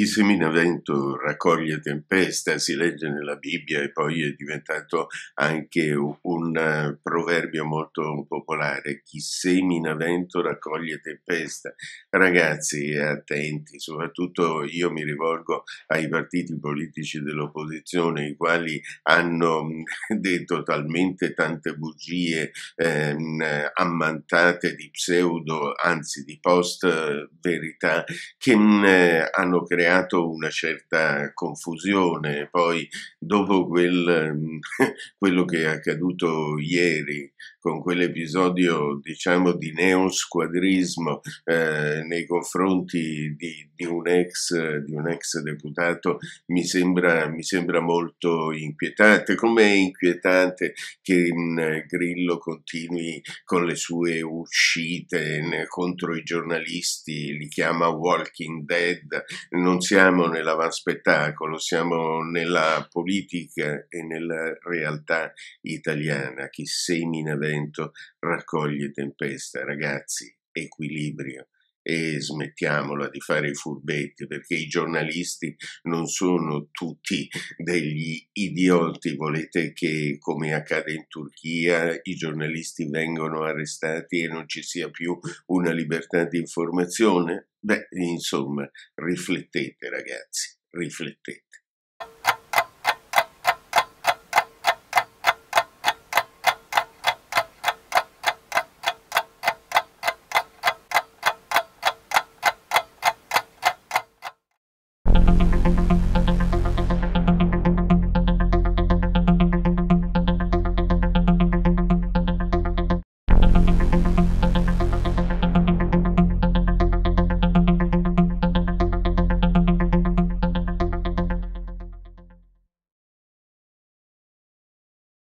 Chi semina vento raccoglie tempesta, si legge nella Bibbia e poi è diventato anche un eh, proverbio molto popolare. Chi semina vento raccoglie tempesta. Ragazzi, attenti, soprattutto io mi rivolgo ai partiti politici dell'opposizione, i quali hanno mm, detto talmente tante bugie ehm, ammantate di pseudo, anzi di post verità, che mh, mm, hanno creato creato una certa confusione. Poi, dopo quel, quello che è accaduto ieri con quell'episodio diciamo di neosquadrismo eh, nei confronti di, di, un ex, di, un ex, deputato mi sembra, mi sembra molto inquietante, come è inquietante che mh, Grillo continui con le sue uscite ne, contro i giornalisti, li chiama Walking Dead, non siamo nell'avanspettacolo, siamo nella politica e nella realtà italiana, chi semina verde vento raccoglie tempesta. Ragazzi, equilibrio e smettiamola di fare i furbetti perché i giornalisti non sono tutti degli idioti. Volete che, come accade in Turchia, i giornalisti vengano arrestati e non ci sia più una libertà di informazione? Beh, insomma, riflettete ragazzi, riflettete.